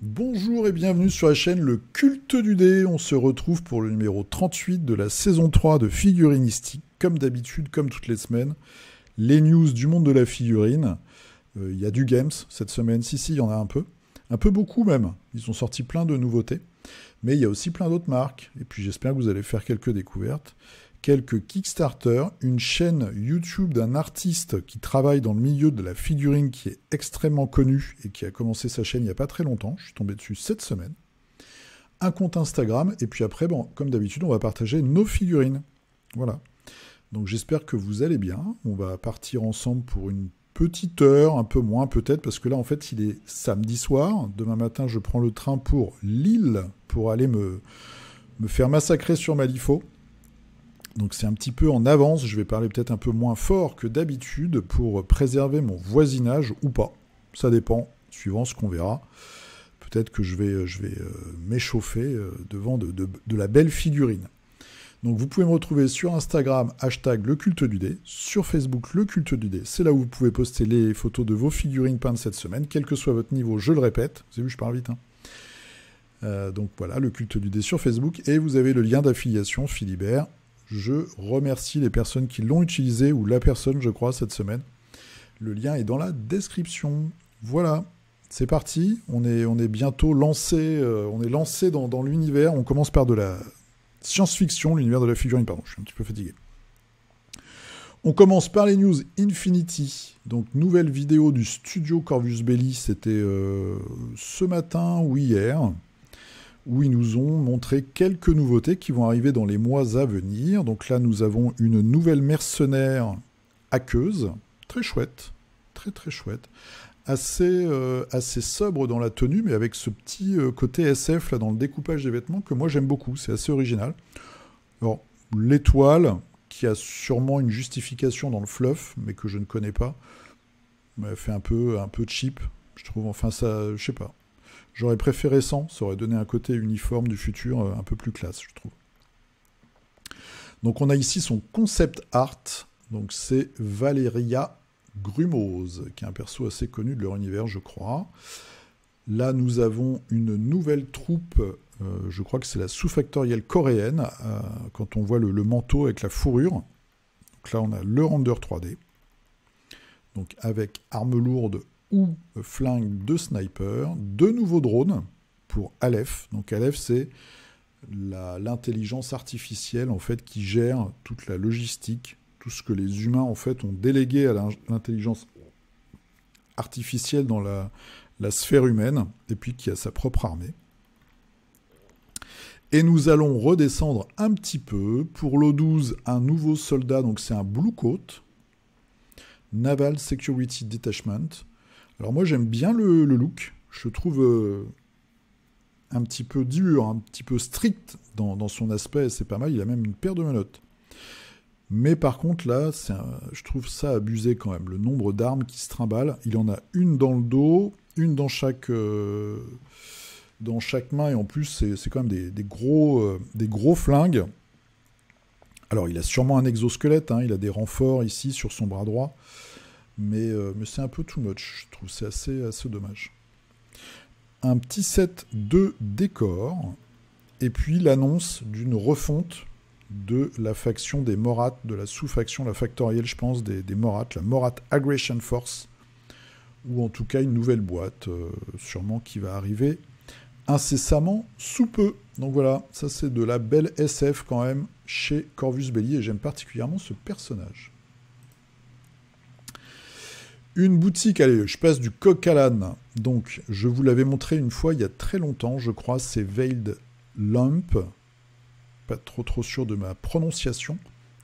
Bonjour et bienvenue sur la chaîne Le Culte du Dé. On se retrouve pour le numéro 38 de la saison 3 de Figurinistique. Comme d'habitude, comme toutes les semaines, les news du monde de la figurine. Euh, il y a du games cette semaine. Si, si, il y en a un peu. Un peu beaucoup même. Ils ont sorti plein de nouveautés. Mais il y a aussi plein d'autres marques. Et puis j'espère que vous allez faire quelques découvertes quelques Kickstarter, une chaîne YouTube d'un artiste qui travaille dans le milieu de la figurine qui est extrêmement connu et qui a commencé sa chaîne il n'y a pas très longtemps. Je suis tombé dessus cette semaine. Un compte Instagram. Et puis après, bon, comme d'habitude, on va partager nos figurines. Voilà. Donc j'espère que vous allez bien. On va partir ensemble pour une petite heure, un peu moins peut-être, parce que là en fait il est samedi soir. Demain matin je prends le train pour Lille pour aller me, me faire massacrer sur Malifaux. Donc c'est un petit peu en avance, je vais parler peut-être un peu moins fort que d'habitude pour préserver mon voisinage ou pas. Ça dépend, suivant ce qu'on verra. Peut-être que je vais, euh, je vais euh, m'échauffer euh, devant de, la belle figurine. Donc vous pouvez me retrouver sur Instagram, hashtag le culte du dé, sur Facebook le culte du dé, c'est là où vous pouvez poster les photos de vos figurines peintes cette semaine, quel que soit votre niveau, je le répète, vous avez vu je parle vite, hein. donc voilà, le culte du dé sur Facebook, et vous avez le lien d'affiliation Philibert je remercie les personnes qui l'ont utilisé ou la personne, je crois, cette semaine. Le lien est dans la description. Voilà, c'est parti. On est, on est bientôt lancé, euh, on est lancé dans, l'univers. On commence par de la science-fiction, l'univers de la figurine. Pardon, je suis un petit peu fatigué. On commence par les news Infinity. Donc, nouvelle vidéo du studio Corvus Belli. C'était euh, ce matin ou hier où ils nous ont montré quelques nouveautés qui vont arriver dans les mois à venir. Donc là, nous avons une nouvelle mercenaire aqueuse, très chouette, très très chouette, assez, euh, assez sobre dans la tenue, mais avec ce petit euh, côté SF là, dans le découpage des vêtements que moi j'aime beaucoup, c'est assez original. Alors, l'étoile, qui a sûrement une justification dans le fluff, mais que je ne connais pas, fait un peu, un peu cheap, je trouve. Enfin, ça, je sais pas. J'aurais préféré 100, ça aurait donné un côté uniforme du futur euh, un peu plus classe, je trouve. Donc on a ici son concept art, donc c'est Valeria Grumose, qui est un perso assez connu de leur univers, je crois. Là, nous avons une nouvelle troupe, euh, je crois que c'est la sous-factorielle coréenne, euh, quand on voit le, manteau avec la fourrure. Donc là, on a le render 3D, donc avec arme lourde, ou flingue de sniper, deux nouveaux drones pour Aleph. Donc Aleph, c'est l'intelligence artificielle en fait qui gère toute la logistique, tout ce que les humains en fait ont délégué à l'intelligence artificielle dans la, la sphère humaine, et puis qui a sa propre armée. Et nous allons redescendre un petit peu. Pour l'O12, un nouveau soldat, donc c'est un Blue Coat, Naval Security Detachment. Alors moi j'aime bien le, look, je trouve euh, un petit peu dur, un petit peu strict dans, son aspect, c'est pas mal, il a même une paire de menottes. Mais par contre là, je trouve ça abusé quand même, le nombre d'armes qui se trimballent, il en a une dans le dos, une dans chaque... Euh, dans chaque main et en plus c'est quand même des, gros, euh, des gros flingues. Alors il a sûrement un exosquelette, hein. il a des renforts ici sur son bras droit. Euh, mais, c'est un peu too much, je trouve, c'est assez, dommage. Un petit set de décor et puis l'annonce d'une refonte de la faction des Morates, de la sous-faction, la factorielle, je pense, des, des la Morat Aggression Force, ou en tout cas une nouvelle boîte, euh, sûrement qui va arriver incessamment sous peu. Donc voilà, ça c'est de la belle SF quand même chez Corvus Belli, et j'aime particulièrement ce personnage. Une boutique, allez, je passe du coq à l'âne. Donc, je vous l'avais montré une fois il y a très longtemps, je crois, c'est Veiled Lump. Pas trop trop sûr de ma prononciation.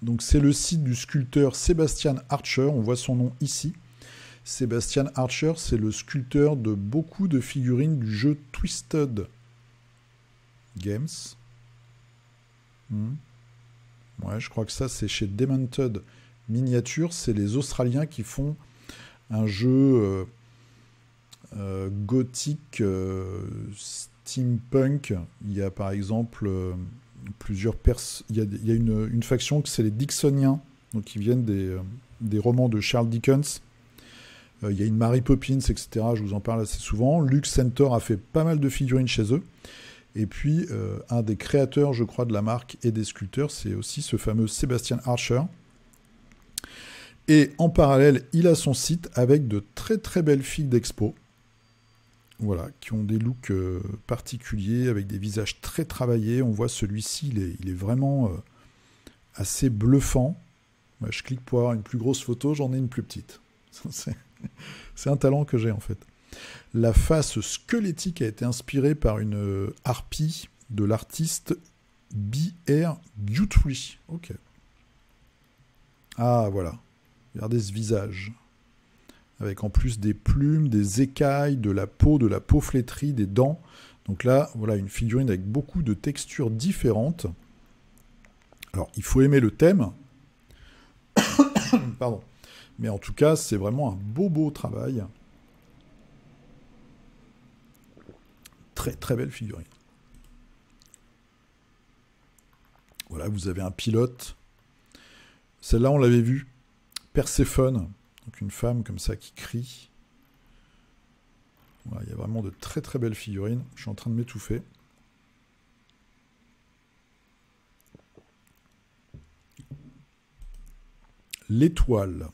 Donc, c'est le site du sculpteur Sebastian Archer, on voit son nom ici. Sébastien Archer, c'est le sculpteur de beaucoup de figurines du jeu Twisted Games. Hmm. Ouais, je crois que ça, c'est chez Demented Miniature. C'est les Australiens qui font un jeu euh, euh, gothique euh, steampunk. Il y a par exemple plusieurs personnes. Il, y a, une, faction que c'est les Dixoniens, donc qui viennent des, des romans de Charles Dickens. Il y a une Mary Poppins, etc. Je vous en parle assez souvent. Luke Center a fait pas mal de figurines chez eux. Et puis, un des créateurs, je crois, de la marque et des sculpteurs, c'est aussi ce fameux Sébastien Archer, et en parallèle, il a son site avec de très très belles filles d'expo. Voilà, qui ont des looks euh, particuliers, avec des visages très travaillés. On voit celui-ci, il, est vraiment euh, assez bluffant. Bah, je clique pour avoir une plus grosse photo, j'en ai une plus petite. C'est un talent que j'ai en fait. La face squelettique a été inspirée par une euh, harpie de l'artiste B.R. Guthrie. Ok. Ah voilà, Regardez ce visage. Avec en plus des plumes, des écailles, de la peau, de la peau flétrie, des dents. Donc là, voilà une figurine avec beaucoup de textures différentes. Alors, il faut aimer le thème. Pardon. Mais en tout cas, c'est vraiment un beau, beau travail. Très, très belle figurine. Voilà, vous avez un pilote. Celle-là, on l'avait vue. Perséphone, donc une femme comme ça qui crie. il y a vraiment de très très belles figurines. Je suis en train de m'étouffer. L'étoile.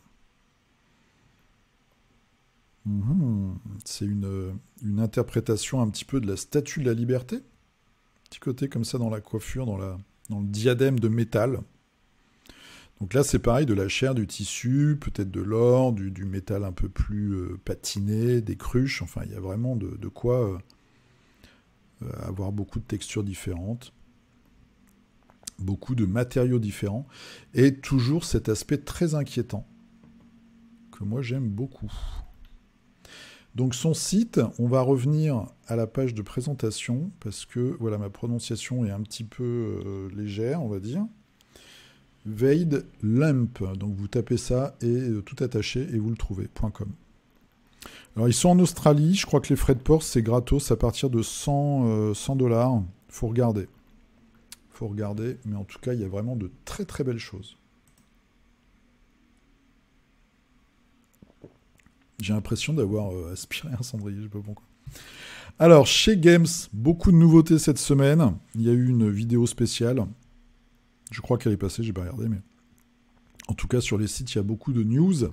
Mhm, c'est une, interprétation un petit peu de la statue de la liberté. Petit côté comme ça dans la coiffure, dans, la, dans le diadème de métal. Donc là, c'est pareil, de la chair, du tissu, peut-être de l'or, du, métal un peu plus euh, patiné, des cruches. Enfin, il y a vraiment de, quoi euh, euh, avoir beaucoup de textures différentes, beaucoup de matériaux différents, et toujours cet aspect très inquiétant que moi j'aime beaucoup. Donc son site, on va revenir à la page de présentation parce que voilà ma prononciation est un petit peu légère, on va dire. Veid Lamp. Donc vous tapez ça et euh, tout attaché et vous le trouvez. Alors ils sont en Australie, je crois que les frais de port c'est gratos à partir de 100 100 euh, dollars. Faut regarder. Faut regarder, mais en tout cas, il y a vraiment de très très belles choses. J'ai l'impression d'avoir euh, aspiré un cendrier, je sais pas pourquoi. Alors, chez Games, beaucoup de nouveautés cette semaine. Il y a eu une vidéo spéciale je crois qu'elle est passée, j'ai pas regardé, mais. En tout cas, sur les sites, il y a beaucoup de news.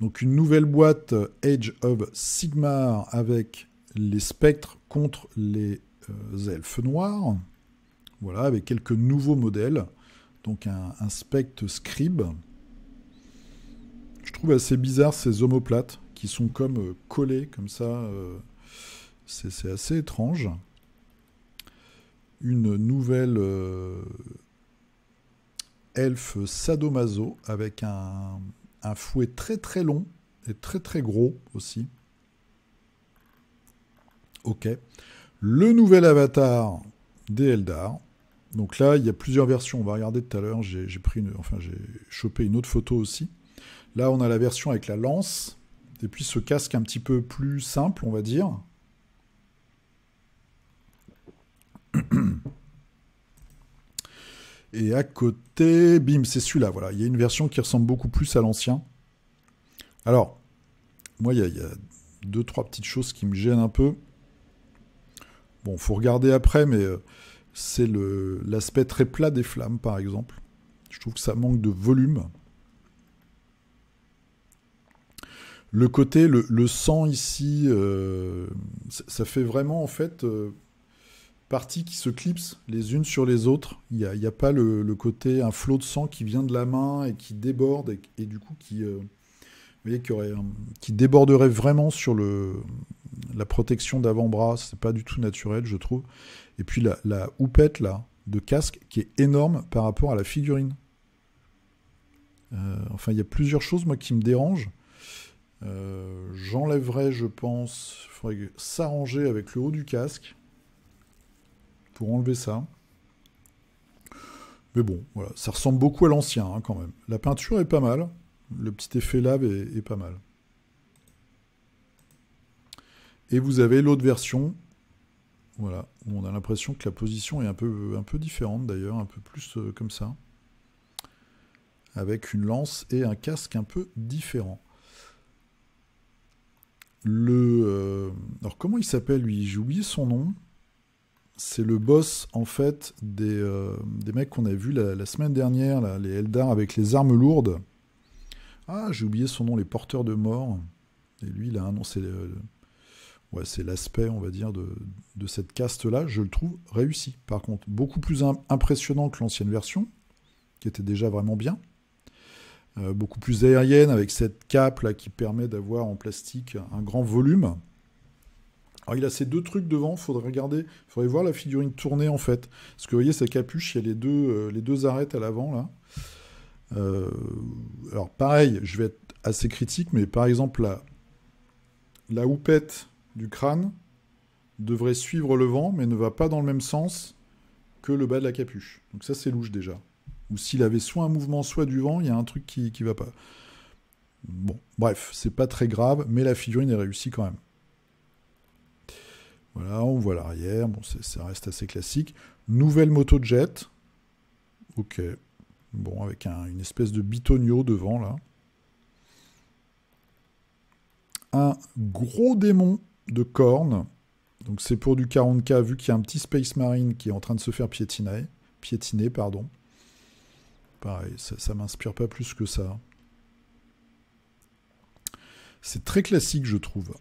Donc, une nouvelle boîte euh, Age of Sigmar avec les spectres contre les euh, elfes noirs. Voilà, avec quelques nouveaux modèles. Donc, un, spectre scribe. Je trouve assez bizarre ces omoplates qui sont comme collées euh, collés, comme ça. c'est assez étrange. Une nouvelle Elf sadomaso avec un, fouet très très long et très très gros aussi. Ok. Le nouvel avatar des Eldar. Donc là, il y a plusieurs versions. On va regarder tout à l'heure. J'ai pris, une, enfin, j'ai chopé une autre photo aussi. Là, on a la version avec la lance et puis ce casque un petit peu plus simple, on va dire, Et à côté, bim, c'est celui-là. Voilà, il y a une version qui ressemble beaucoup plus à l'ancien. Alors, moi, il y, a, deux, trois petites choses qui me gênent un peu. Bon, faut regarder après, mais euh, c'est l'aspect très plat des flammes, par exemple. Je trouve que ça manque de volume. Le côté, le, sang ici, euh, ça fait vraiment, en fait, euh, parties qui se clipsent les unes sur les autres. Il n'y a, pas le, côté un flot de sang qui vient de la main et qui déborde et, du coup qui, euh, qui, déborderait vraiment sur le, la protection d'avant-bras. C'est pas du tout naturel, je trouve. Et puis la, la houppette là de casque qui est énorme par rapport à la figurine. Euh, enfin, il y a plusieurs choses moi qui me dérangent. Euh, J'enlèverai, je pense, il faudrait s'arranger avec le haut du casque enlever ça. Mais bon, voilà, ça ressemble beaucoup à l'ancien hein, quand même. La peinture est pas mal, le petit effet lave est, pas mal. Et vous avez l'autre version, voilà, on a l'impression que la position est un peu, un peu différente d'ailleurs, un peu plus euh, comme ça. Avec une lance et un casque un peu différent. Le, euh, alors comment il s'appelle lui J'ai oublié son nom c'est le boss en fait des, euh, mecs qu'on a vu la, semaine dernière, les Eldar avec les armes lourdes. Ah, j'ai oublié son nom, les porteurs de mort. Et lui, il a annoncé. c'est l'aspect, on va dire, de, cette caste-là. Je le trouve réussi. Par contre, beaucoup plus impressionnant que l'ancienne version, qui était déjà vraiment bien. Euh, beaucoup plus aérienne, avec cette cape là qui permet d'avoir en plastique un grand volume. Alors ah, il a ces deux trucs devant, il faudrait regarder, faudrait voir la figurine tourner en fait. Parce que vous voyez sa capuche, il y a les deux, euh, les deux arêtes à l'avant là. Euh, alors pareil, je vais être assez critique, mais par exemple la, la houppette du crâne devrait suivre le vent, mais ne va pas dans le même sens que le bas de la capuche. Donc ça c'est louche déjà. Ou s'il avait soit un mouvement, soit du vent, il y a un truc qui ne va pas. Bon, bref, c'est pas très grave, mais la figurine est réussie quand même. Voilà, on voit l'arrière, bon, ça reste assez classique. Nouvelle moto jet. Ok. Bon, avec une espèce de bitonio devant, là. Un gros démon de corne. Donc c'est pour du 40K, vu qu'il y a un petit Space Marine qui est en train de se faire piétiner. Piétiner, pardon. Pareil, ça, ne m'inspire pas plus que ça. C'est très classique, je trouve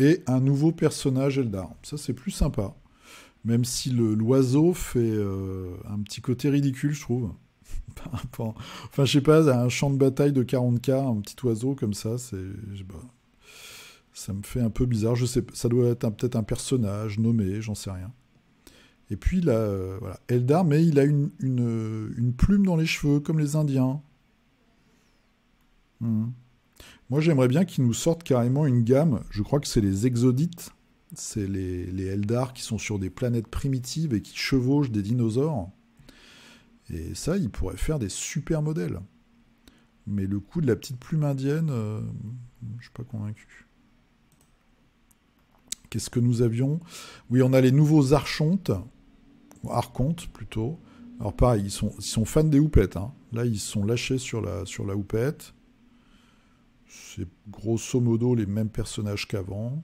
et un nouveau personnage Eldar. Ça, c'est plus sympa. Même si l'oiseau fait euh, un petit côté ridicule, je trouve. enfin, je sais pas, un champ de bataille de 40K, un petit oiseau comme ça, c'est. ça me fait un peu bizarre. Je sais, ça doit être peut-être un personnage nommé, j'en sais rien. Et puis là, euh, Eldar, mais il a une, plume dans les cheveux, comme les Indiens. Hmm. Moi, j'aimerais bien qu'ils nous sortent carrément une gamme. Je crois que c'est les exodites. C'est les, Eldar qui sont sur des planètes primitives et qui chevauchent des dinosaures. Et ça, ils pourraient faire des super modèles. Mais le coup de la petite plume indienne, je euh, je suis pas convaincu. Qu'est-ce que nous avions Oui, on a les nouveaux archontes, archontes plutôt. Alors pareil, ils sont, fans des houpettes. Hein. Là, ils sont lâchés sur la, sur la houppette c'est grosso modo les mêmes personnages qu'avant.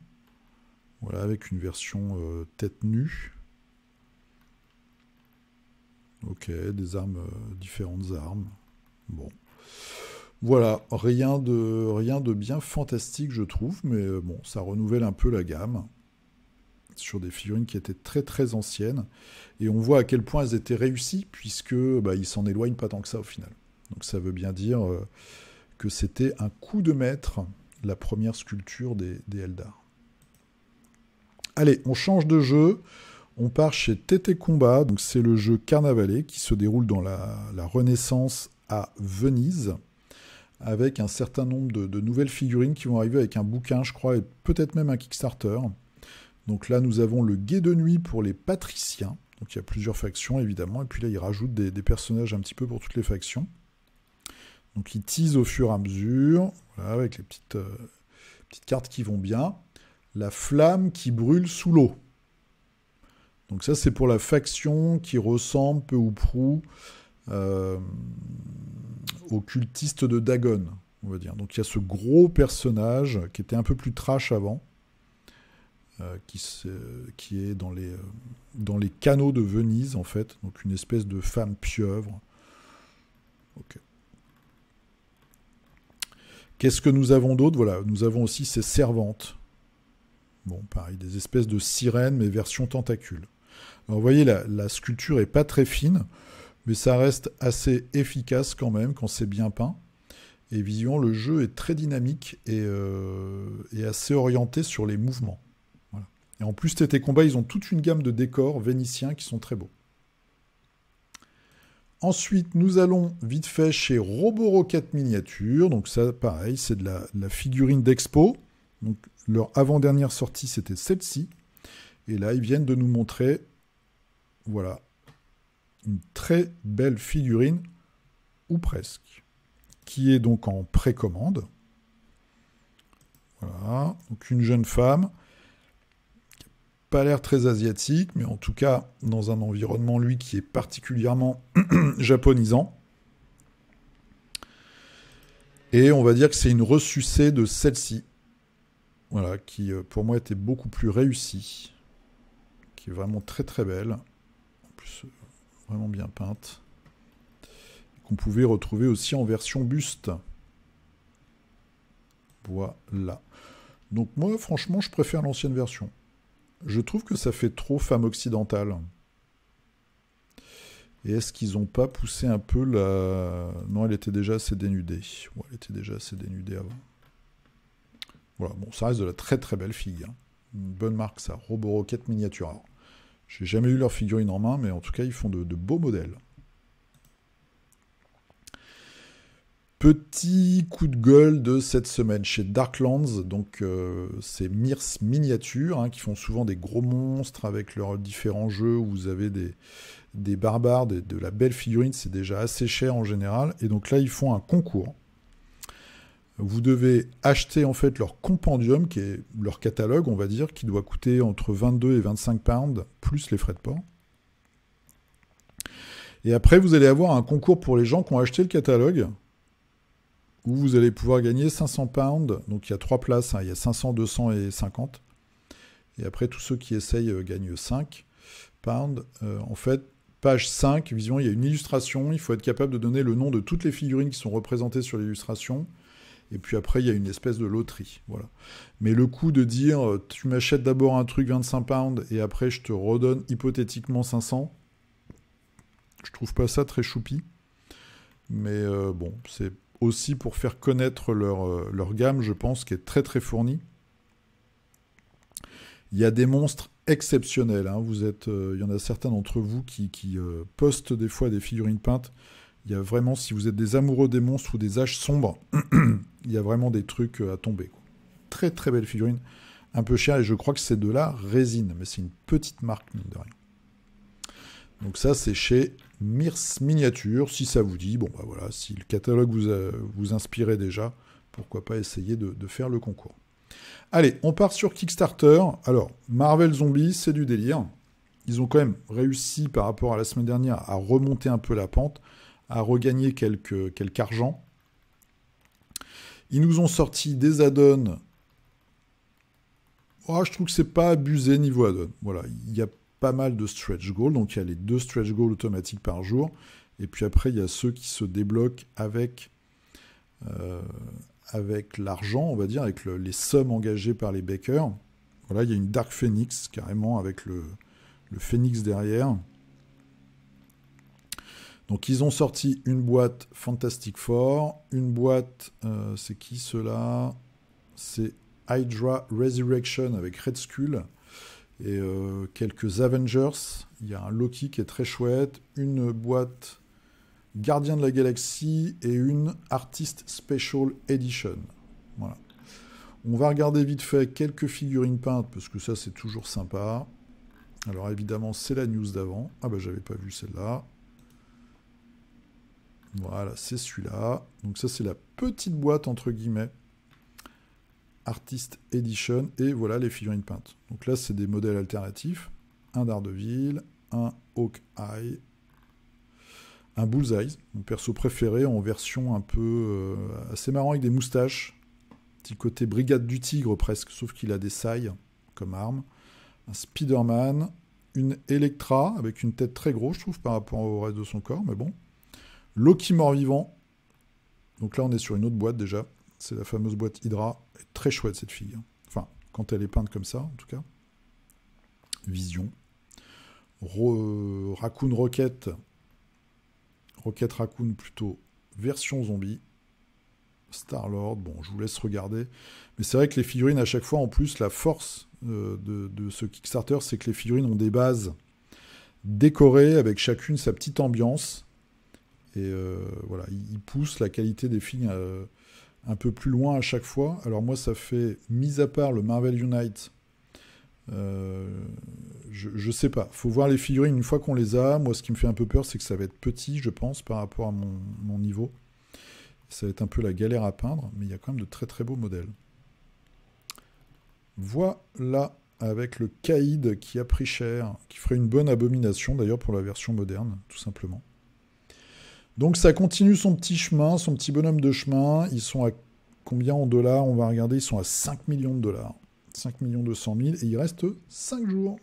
Voilà, avec une version euh, tête nue. Ok, des armes, euh, différentes armes. Bon. Voilà, rien de, rien de bien fantastique, je trouve, mais euh, bon, ça renouvelle un peu la gamme sur des figurines qui étaient très très anciennes. Et on voit à quel point elles étaient réussies, puisque bah, ils s'en éloignent pas tant que ça au final. Donc ça veut bien dire que c'était un coup de maître, la première sculpture des, Eldar. Allez, on change de jeu. On part chez Tété Combat, donc c'est le jeu Carnavalet qui se déroule dans la, Renaissance à Venise, avec un certain nombre de, nouvelles figurines qui vont arriver avec un bouquin, je crois, et peut-être même un Kickstarter. Donc là, nous avons le guet de nuit pour les patriciens. Donc il y a plusieurs factions, évidemment, et puis là, ils rajoutent des personnages un petit peu pour toutes les factions. Donc il tease au fur et à mesure, avec les petites, euh, petites cartes qui vont bien, la flamme qui brûle sous l'eau. Donc ça c'est pour la faction qui ressemble peu ou prou euh, aux cultistes de Dagon, on va dire. Donc il y a ce gros personnage qui était un peu plus trash avant, euh, qui, qui, est dans les, dans les canaux de Venise, en fait. Donc une espèce de femme pieuvre. Ok. Qu'est-ce que nous avons d'autre Voilà, nous avons aussi ces servantes. Bon, pareil, des espèces de sirènes, mais version tentacule. Alors, vous voyez, la, sculpture n'est pas très fine, mais ça reste assez efficace quand même quand c'est bien peint. Et visuellement, le jeu est très dynamique et, euh, assez orienté sur les mouvements. Et en plus, TT Combat, ils ont toute une gamme de décors vénitiens qui sont très beaux. Ensuite, nous allons vite fait chez Roborocket Miniature. Donc ça, pareil, c'est de, la, figurine d'expo. Donc leur avant-dernière sortie, c'était celle-ci. Et là, ils viennent de nous montrer, voilà, une très belle figurine, ou presque, qui est donc en précommande. Voilà, donc une jeune femme pas l'air très asiatique, mais en tout cas dans un environnement, lui, qui est particulièrement japonisant. Et on va dire que c'est une ressucée de celle-ci. Voilà, qui euh, pour moi était beaucoup plus réussie. Qui est vraiment très très belle. En plus, euh, vraiment bien peinte. Qu'on pouvait retrouver aussi en version buste. Voilà. Donc moi, franchement, je préfère l'ancienne version je trouve que ça fait trop femme occidentale. Et est-ce qu'ils n'ont pas poussé un peu la... Non, elle était déjà assez dénudée. elle était déjà assez dénudée avant. Voilà, bon, ça reste de la très très belle fille. Hein. Une bonne marque, ça. Roborocket miniature. Alors, j'ai jamais eu leur figurine en main, mais en tout cas, ils font de beaux modèles. Petit coup de gueule de cette semaine chez Darklands, donc euh, c'est Mirs Miniatures, hein, qui font souvent des gros monstres avec leurs différents jeux où vous avez des, des barbares, de la belle figurine, c'est déjà assez cher en général. Et donc là, ils font un concours. Vous devez acheter en fait leur compendium, qui est leur catalogue, on va dire, qui doit coûter entre 22 et 25 pounds, plus les frais de port. Et après, vous allez avoir un concours pour les gens qui ont acheté le catalogue où vous allez pouvoir gagner 500 pounds. Donc il y a trois places, hein. il y a 500, 200 et 50. Et après, tous ceux qui essayent euh, gagnent 5 pounds. Euh, en fait, page 5, vision, il y a une illustration. Il faut être capable de donner le nom de toutes les figurines qui sont représentées sur l'illustration. Et puis après, il y a une espèce de loterie. Voilà. Mais le coup de dire, euh, tu m'achètes d'abord un truc 25 pounds et après, je te redonne hypothétiquement 500, je trouve pas ça très choupi. Mais bon, c'est aussi pour faire connaître euh, leur, gamme, je pense, qui est très très fournie. Il y a des monstres exceptionnels. Hein. Vous êtes, euh, il y en a certains d'entre vous qui, euh, postent des fois des figurines peintes. Il y a vraiment, si vous êtes des amoureux des monstres ou des âges sombres, il y a vraiment des trucs à tomber. Très très belle figurine, un peu chère, et je crois que c'est de la résine, mais c'est une petite marque, mine de rien. Donc ça, c'est chez MIRS Miniature, si ça vous dit. Bon, bah voilà, si le catalogue vous, a, vous inspirait déjà, pourquoi pas essayer de, faire le concours. Allez, on part sur Kickstarter. Alors, Marvel Zombies, c'est du délire. Ils ont quand même réussi, par rapport à la semaine dernière, à remonter un peu la pente, à regagner quelques, quelques argent. Ils nous ont sorti des add-ons. Oh, je trouve que c'est pas abusé niveau add-on. Voilà, il y a pas mal de stretch goals. Donc il y a les deux stretch goals automatiques par jour. Et puis après, il y a ceux qui se débloquent avec, euh, avec l'argent, on va dire, avec les sommes engagées par les bakers. Voilà, il y a une Dark Phoenix carrément avec le, Phoenix derrière. Donc ils ont sorti une boîte Fantastic Four, une boîte, euh, c'est qui cela C'est Hydra Resurrection avec Red Skull et euh, quelques Avengers. Il y a un Loki qui est très chouette, une boîte Gardien de la Galaxie et une Artist Special Edition. Voilà. On va regarder vite fait quelques figurines peintes parce que ça c'est toujours sympa. Alors évidemment c'est la news d'avant. Ah bah j'avais pas vu celle-là. Voilà, c'est celui-là. Donc ça c'est la petite boîte entre guillemets Artist Edition, et voilà les figurines peintes. Donc là, c'est des modèles alternatifs. Un Daredevil, un Hawkeye, un Bullseye, mon perso préféré en version un peu euh, assez marrant avec des moustaches. Petit côté brigade du tigre presque, sauf qu'il a des sailles comme arme. Un Spider-Man, une Electra avec une tête très grosse, je trouve, par rapport au reste de son corps, mais bon. Loki mort-vivant. Donc là, on est sur une autre boîte déjà. C'est la fameuse boîte Hydra. Très chouette cette fille. Hein. Enfin, quand elle est peinte comme ça, en tout cas. Vision. Raccoon Rocket. Rocket Raccoon plutôt. Version zombie. Star-Lord, bon, je vous laisse regarder. Mais c'est vrai que les figurines, à chaque fois, en plus, la force euh, de, ce Kickstarter, c'est que les figurines ont des bases décorées, avec chacune sa petite ambiance. Et euh, voilà, ils poussent la qualité des figurines euh, un peu plus loin à chaque fois. Alors moi, ça fait, mis à part le Marvel Unite, euh, je, ne sais pas. Faut voir les figurines une fois qu'on les a. Moi, ce qui me fait un peu peur, c'est que ça va être petit, je pense, par rapport à mon, niveau. Ça va être un peu la galère à peindre, mais il y a quand même de très très beaux modèles. Voilà, avec le Kaïd qui a pris cher, qui ferait une bonne abomination d'ailleurs pour la version moderne, tout simplement. Donc ça continue son petit chemin, son petit bonhomme de chemin. Ils sont à combien en dollars On va regarder, ils sont à 5 millions de dollars. 5 millions 200 000 et il reste 5 jours.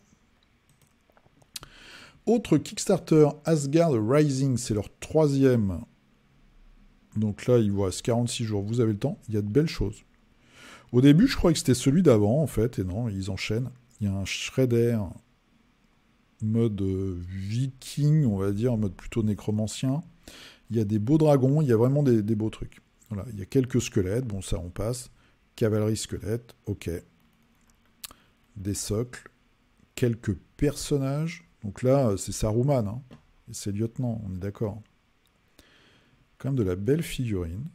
Autre Kickstarter, Asgard Rising, c'est leur troisième. Donc là, il vous 46 jours, vous avez le temps, il y a de belles choses. Au début, je croyais que c'était celui d'avant, en fait, et non, ils enchaînent. Il y a un Shredder, mode euh, viking, on va dire, en mode plutôt nécromancien. Il y a des beaux dragons, il y a vraiment des, beaux trucs. Voilà, il y a quelques squelettes, bon ça on passe. Cavalerie squelette, ok. Des socles, quelques personnages. Donc là, euh, c'est Saruman, hein, et ses lieutenants, on est d'accord. Quand même de la belle figurine.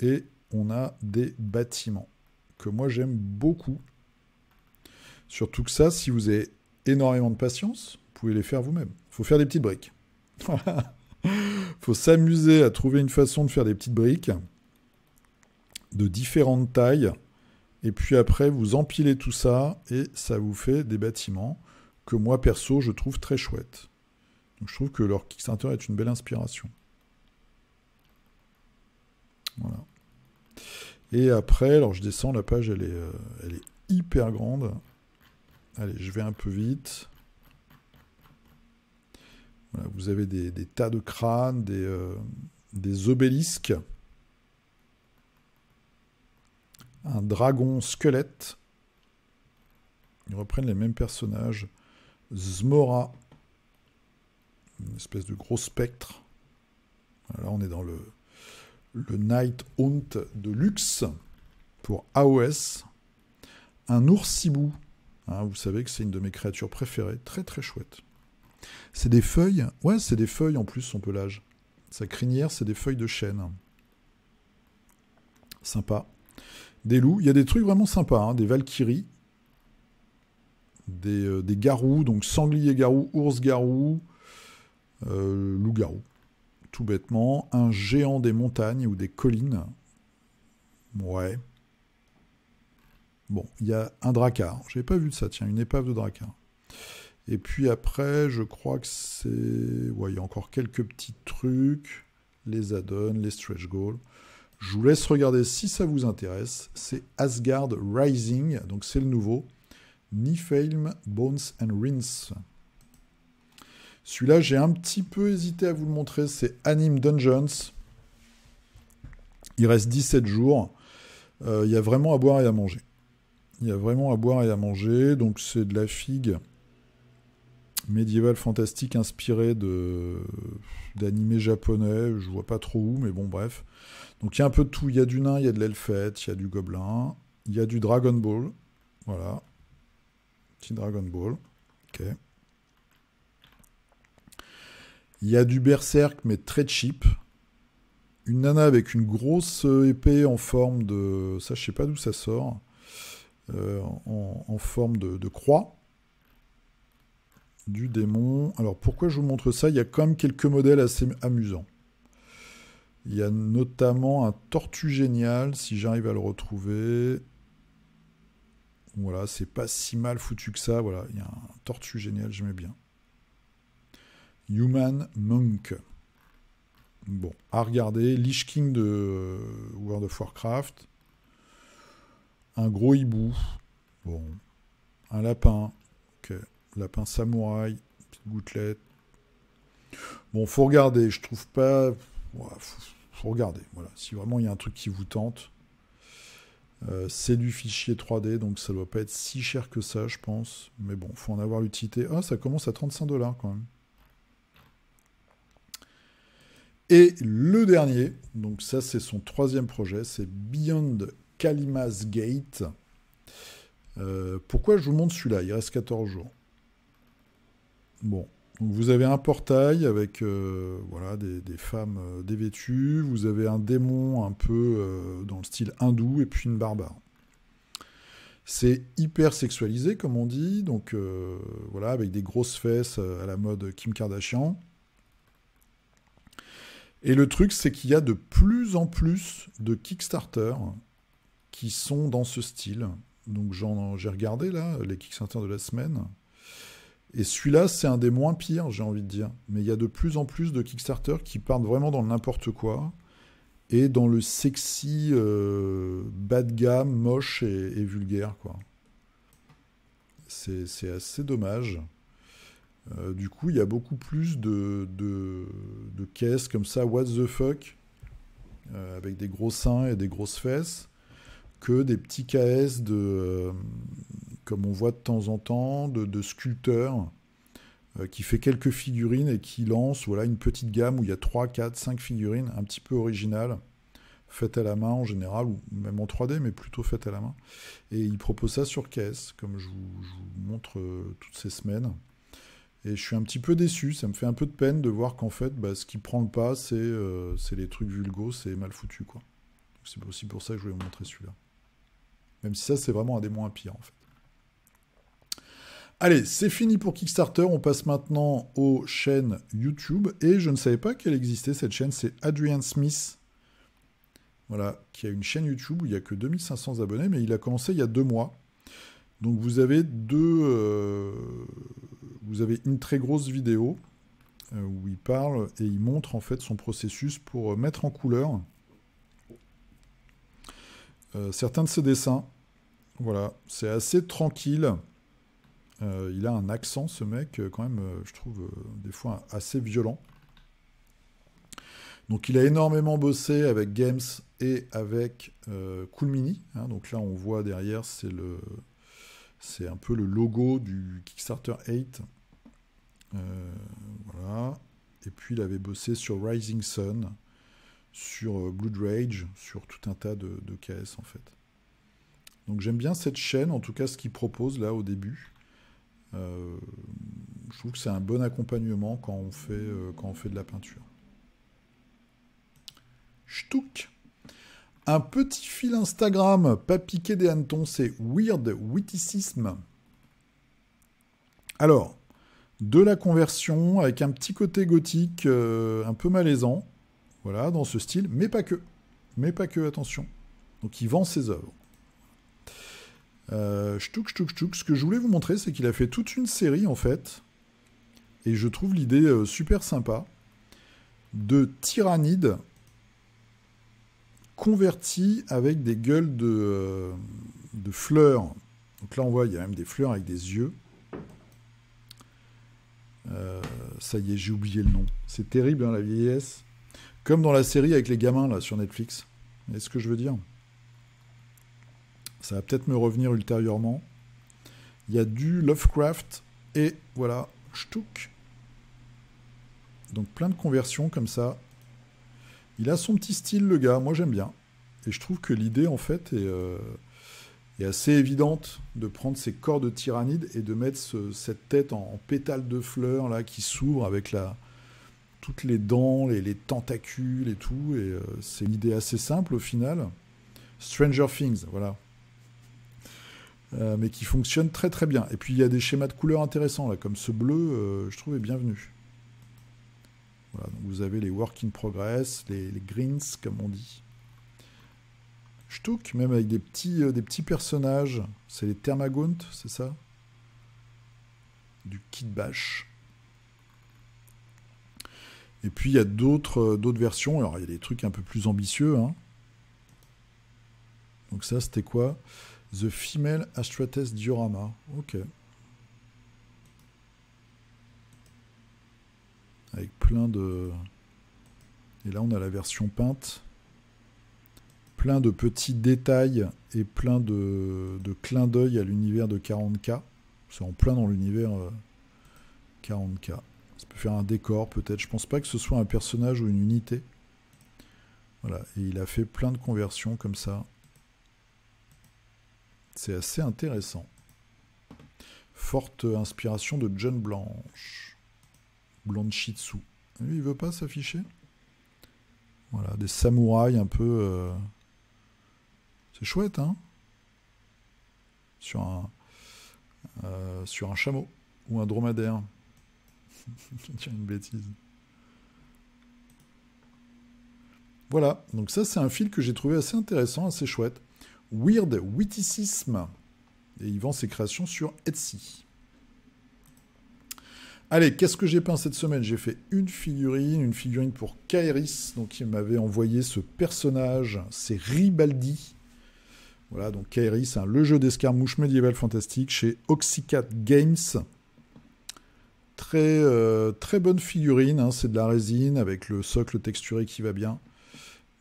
Et on a des bâtiments que moi j'aime beaucoup. Surtout que ça, si vous avez énormément de patience, vous pouvez les faire vous-même. Il faut faire des petites briques. Il faut s'amuser à trouver une façon de faire des petites briques de différentes tailles. Et puis après, vous empilez tout ça et ça vous fait des bâtiments que moi, perso, je trouve très chouettes. je trouve que leur Kickstarter est une belle inspiration. Voilà. Et après, alors je descends, la page, elle est, euh, elle est hyper grande. Allez, je vais un peu vite. vous avez des, tas de crânes, euh, des, obélisques, un dragon squelette. Ils reprennent les mêmes personnages. Zmora, une espèce de gros spectre. Là, on est dans le, le Night Haunt de luxe pour AOS. Un oursibou, Hein, vous savez que c'est une de mes créatures préférées, très très chouette. C'est des feuilles, ouais, c'est des feuilles en plus son pelage. Sa crinière, c'est des feuilles de chêne. Sympa. Des loups, il y a des trucs vraiment sympas, hein. des valkyries, des, euh, garous, donc sanglier garou, ours garou, euh, loup garou. Tout bêtement, un géant des montagnes ou des collines. Ouais. Bon, il y a un dracar. n'avais pas vu de ça, tiens, une épave de dracar. Et puis après, je crois que c'est. Ouais, il y a encore quelques petits trucs, les add-ons, les stretch goals. Je vous laisse regarder si ça vous intéresse. C'est Asgard Rising, donc c'est le nouveau. Fame, Bones and Rinse. Celui-là, j'ai un petit peu hésité à vous le montrer. C'est Anime Dungeons. Il reste 17 jours. Euh, il y a vraiment à boire et à manger. Il y a vraiment à boire et à manger. Donc c'est de la figue médiévale fantastique inspirée d'animés japonais. Je vois pas trop où, mais bon, bref. Donc il y a un peu de tout. Il y a du nain, il y a de l'elfette, il y a du gobelin, il y a du Dragon Ball. Voilà. Petit Dragon Ball. Ok. Il y a du berserk, mais très cheap. Une nana avec une grosse épée en forme de. Ça, je sais pas d'où ça sort. Euh, en, forme de, de, croix du démon. Alors pourquoi je vous montre ça Il y a quand même quelques modèles assez amusants. Il y a notamment un tortue génial, si j'arrive à le retrouver. Voilà, c'est pas si mal foutu que ça. Voilà, il y a un tortue génial, j'aimais bien. Human Monk. Bon, à regarder. Lich King de euh, World of Warcraft un gros hibou, bon, un lapin, ok lapin samouraï, petite gouttelette. Bon, faut regarder, je trouve pas. faut, regarder, voilà. Si vraiment il y a un truc qui vous tente, euh, c'est du fichier 3D, donc ça doit pas être si cher que ça, je pense. Mais bon, faut en avoir l'utilité. Ah, ça commence à 35 dollars quand même. Et le dernier, donc ça c'est son troisième projet, c'est Beyond Kalimas Gate. Euh, pourquoi je vous montre celui-là Il reste 14 jours. Bon. vous avez un portail avec euh, voilà, des, femmes euh, dévêtues, vous avez un démon un peu dans le style hindou, et puis une barbare. C'est hyper sexualisé, comme on dit, donc voilà, avec des grosses fesses à la mode Kim Kardashian. Et le truc, c'est qu'il y a de plus en plus de Kickstarter qui sont dans ce style. Donc j'ai regardé là les Kickstarter de la semaine. Et celui-là, c'est un des moins pires, j'ai envie de dire. Mais il y a de plus en plus de Kickstarter qui partent vraiment dans n'importe quoi et dans le sexy euh, bas de gamme, moche et, vulgaire, quoi. C'est assez dommage. Euh, du coup, il y a beaucoup plus de, de, caisses comme ça, what the fuck, euh, avec des gros seins et des grosses fesses, que des petits KS de, euh, comme on voit de temps en temps, de, de sculpteurs euh, qui fait quelques figurines et qui lance voilà, une petite gamme où il y a 3, 4, 5 figurines un petit peu originales, faites à la main en général, ou même en 3D, mais plutôt faites à la main. Et il propose ça sur KS, comme je vous, montre euh, toutes ces semaines. Et je suis un petit peu déçu, ça me fait un peu de peine de voir qu'en fait, bah, ce qui prend le pas, c'est les trucs vulgaux, c'est mal foutu. quoi. C'est aussi pour ça que je voulais vous montrer celui-là. Même si ça, c'est vraiment un des moins pires, en fait. Allez, c'est fini pour Kickstarter. On passe maintenant aux chaînes YouTube. Et je ne savais pas qu'elle existait, cette chaîne. C'est Adrian Smith. Voilà, qui a une chaîne YouTube où il n'y a que 2500 abonnés, mais il a commencé il y a deux mois. Donc vous avez deux. Euh, vous avez une très grosse vidéo euh, où il parle et il montre en fait son processus pour mettre en couleur euh, certains de ses dessins. Voilà, c'est assez tranquille. Euh, il a un accent, ce mec, euh, quand même, je trouve, des fois assez violent. Donc il a énormément bossé avec Games et avec Cool Mini. Hein. donc là, on voit derrière, c'est le, un peu le logo du Kickstarter 8. voilà. Et puis il avait bossé sur Rising Sun sur euh, Blood Rage, sur tout un tas de, KS en fait. Donc j'aime bien cette chaîne, en tout cas ce qu'il propose là au début. Euh, je trouve que c'est un bon accompagnement quand on fait, euh, quand on fait de la peinture. Shtouk. Un petit fil Instagram, pas piqué des hannetons, c'est Weird Witticism Alors, de la conversion avec un petit côté gothique un peu malaisant. Voilà, dans ce style, mais pas que. Mais pas que, attention. Donc il vend ses œuvres. Euh, ch'touk, ch'touk, Ce que je voulais vous montrer, c'est qu'il a fait toute une série, en fait, et je trouve l'idée euh, super sympa, de tyrannides convertis avec des gueules de, euh, de fleurs. Donc là, on voit, il y a même des fleurs avec des yeux. Euh, ça y est, j'ai oublié le nom. C'est terrible, hein, la vieillesse. Comme dans la série avec les gamins là sur Netflix. Est ce que je veux dire Ça va peut-être me revenir ultérieurement. Il y a du Lovecraft et voilà, shtouk Donc plein de conversions comme ça. Il a son petit style, le gars. Moi, j'aime bien. Et je trouve que l'idée, en fait, est, euh, assez évidente de prendre ces corps de tyrannide et de mettre cette tête en, en, pétale de fleurs là qui s'ouvre avec la, toutes les dents, les, tentacules et tout. Et euh, c'est une idée assez simple au final. Stranger Things, voilà. Euh, mais qui fonctionne très très bien. Et puis il y a des schémas de couleurs intéressants, là, comme ce bleu, euh, je trouve est bienvenu. Voilà, donc vous avez les work in progress, les, greens, comme on dit. Stuck, même avec des petits, des petits personnages. C'est les Thermagunt, c'est ça Du Kit Bash. Et puis il y a euh, d'autres versions. Alors il y a des trucs un peu plus ambitieux. Hein. Donc ça, c'était quoi The Female Astrates Diorama. Ok. Avec plein de... Et là, on a la version peinte. Plein de petits détails et plein de, de clins d'œil à l'univers de 40K. C'est en plein dans l'univers 40K. Euh, ça peut faire un décor peut-être. Je pense pas que ce soit un personnage ou une unité. Voilà, et il a fait plein de conversions comme ça. C'est assez intéressant. Forte inspiration de John Blanche. Blanchitsu. Lui, il veut pas s'afficher Voilà, des samouraïs un peu... Euh, c'est chouette, hein sur un, euh, sur un chameau ou un dromadaire c'est une bêtise. Voilà, donc ça c'est un fil que j'ai trouvé assez intéressant, assez chouette. Weird Witticism Et il vend ses créations sur Etsy. Allez, qu'est-ce que j'ai peint cette semaine J'ai fait une figurine, une figurine pour Kairis, donc il m'avait envoyé ce personnage, c'est Ribaldi. Voilà, donc Kairis, hein, le jeu d'escarmouche médiéval fantastique chez Oxycat Games. Très, euh, très bonne figurine, hein, c'est de la résine avec le socle texturé qui va bien.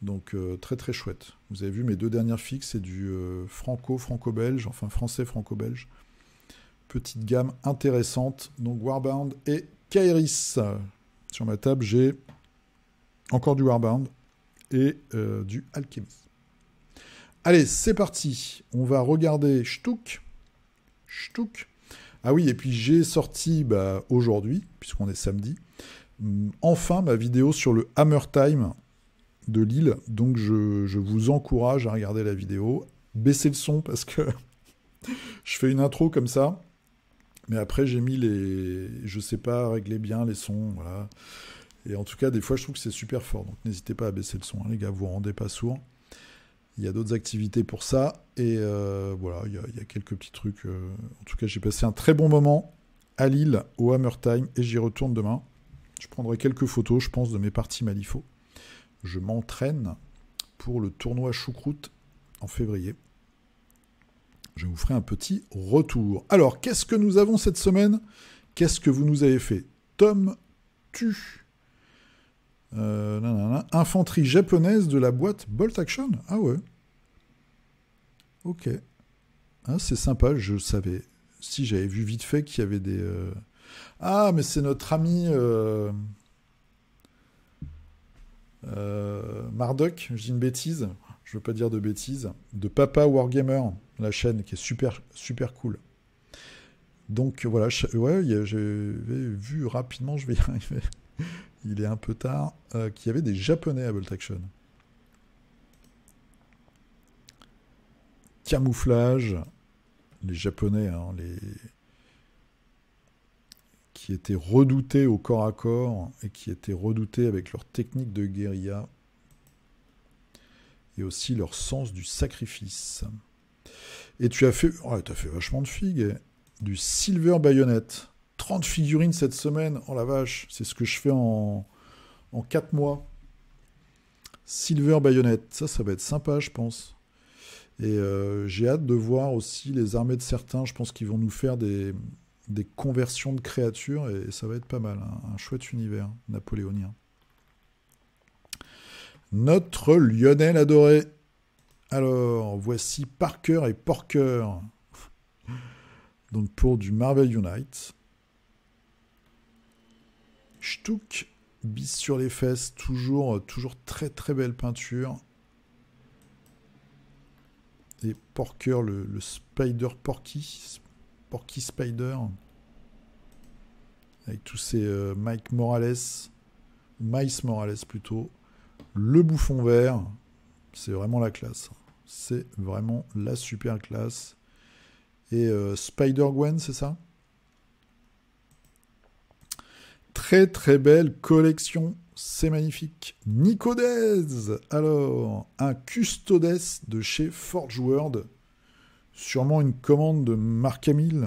Donc euh, très très chouette. Vous avez vu mes deux dernières fixes, c'est du euh, franco-franco-belge, enfin français-franco-belge. Petite gamme intéressante. Donc Warbound et Kairis. Sur ma table, j'ai encore du Warbound et du Alchemy. Allez, c'est parti. On va regarder Stuck. Stuck. Ah oui, et puis j'ai sorti bah, aujourd'hui, puisqu'on est samedi, hum, enfin ma vidéo sur le Hammer Time de Lille. Donc je, vous encourage à regarder la vidéo. Baissez le son parce que je fais une intro comme ça. Mais après, j'ai mis les. Je sais pas régler bien les sons. Et en tout cas, des fois, je trouve que c'est super fort. Donc n'hésitez pas à baisser le son, hein, les gars. Vous ne vous rendez pas sourds. Il y a d'autres activités pour ça. Et euh, voilà, il y, a, quelques petits trucs. Euh. En tout cas, j'ai passé un très bon moment à Lille, au Hammer Time, et j'y retourne demain. Je prendrai quelques photos, je pense, de mes parties Malifaux. Je m'entraîne pour le tournoi choucroute en février. Je vous ferai un petit retour. Alors, qu'est-ce que nous avons cette semaine Qu'est-ce que vous nous avez fait Tom tu... Euh, infanterie japonaise de la boîte Bolt Action. Ah ouais. Ok. Ah, c'est sympa, je savais. Si j'avais vu vite fait qu'il y avait des. Euh, ah, mais c'est notre ami euh... euh Marduk, je une bêtise. Je veux pas dire de bêtises. De Papa Wargamer, la chaîne qui est super, super cool. Donc voilà, j'ai vu rapidement, je vais y arriver il est un peu tard, euh, qu'il y avait des Japonais à Bolt Action. Camouflage, les Japonais, hein, les... qui étaient redoutés au corps à corps et qui étaient redoutés avec leur technique de guérilla et aussi leur sens du sacrifice. Et tu as fait, tu as fait vachement de figues, eh. du Silver Bayonet. 30 figurines cette semaine. Oh la vache, c'est ce que je fais en, 4 mois. Silver bayonnette, ça, ça va être sympa, je pense. Et euh, j'ai hâte de voir aussi les armées de certains. Je pense qu'ils vont nous faire des, conversions de créatures et, ça va être pas mal. Hein. Un chouette univers napoléonien. Notre Lionel adoré. Alors, voici Parker et Porker. Donc pour du Marvel Unite. Stuck, bis sur les fesses, toujours, euh, toujours très très belle peinture. Et Porker, le, le Spider Porky, Porky Spider, avec tous ces euh, Mike Morales, Mice Morales plutôt, le bouffon vert, c'est vraiment la classe. C'est vraiment la super classe. Et euh, Spider-Gwen, c'est ça très très belle collection. C'est magnifique. Nicodez Alors, un Custodes de chez Forge World. Sûrement une commande de Marc Camille.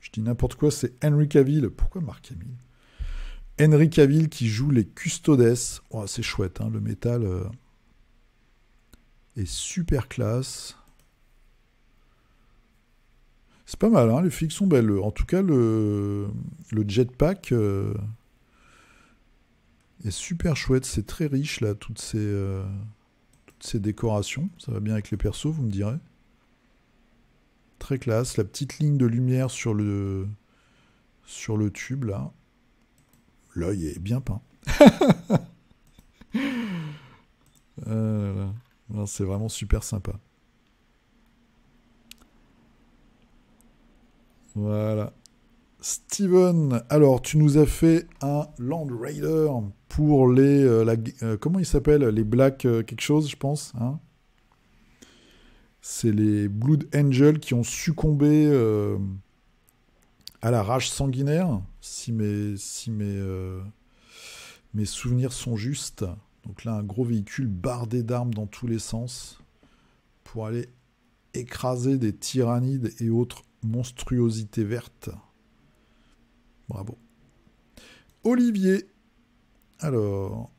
Je dis n'importe quoi, c'est Henry Cavill. Pourquoi Marc Camille Henry Cavill qui joue les Custodes. Oh, c'est chouette, hein, le métal euh, est super classe. C'est pas mal, hein, les flics sont belles. En tout cas, le, jetpack euh, est super chouette. C'est très riche, là, toutes ces, euh, toutes ces décorations. Ça va bien avec les persos, vous me direz. Très classe. La petite ligne de lumière sur le, sur le tube, là. L'œil est bien peint. Euh, c'est vraiment super sympa. Voilà. Steven, alors tu nous as fait un Land Raider pour les... Euh, la, euh, comment il s'appelle Les Black euh, quelque chose, je pense. Hein C'est les Blood Angels qui ont succombé à la rage sanguinaire, si mes, si mes, mes souvenirs sont justes. Donc là, un gros véhicule bardé d'armes dans tous les sens pour aller écraser des tyrannides et autres monstruosité verte. Bravo. Olivier. Alors,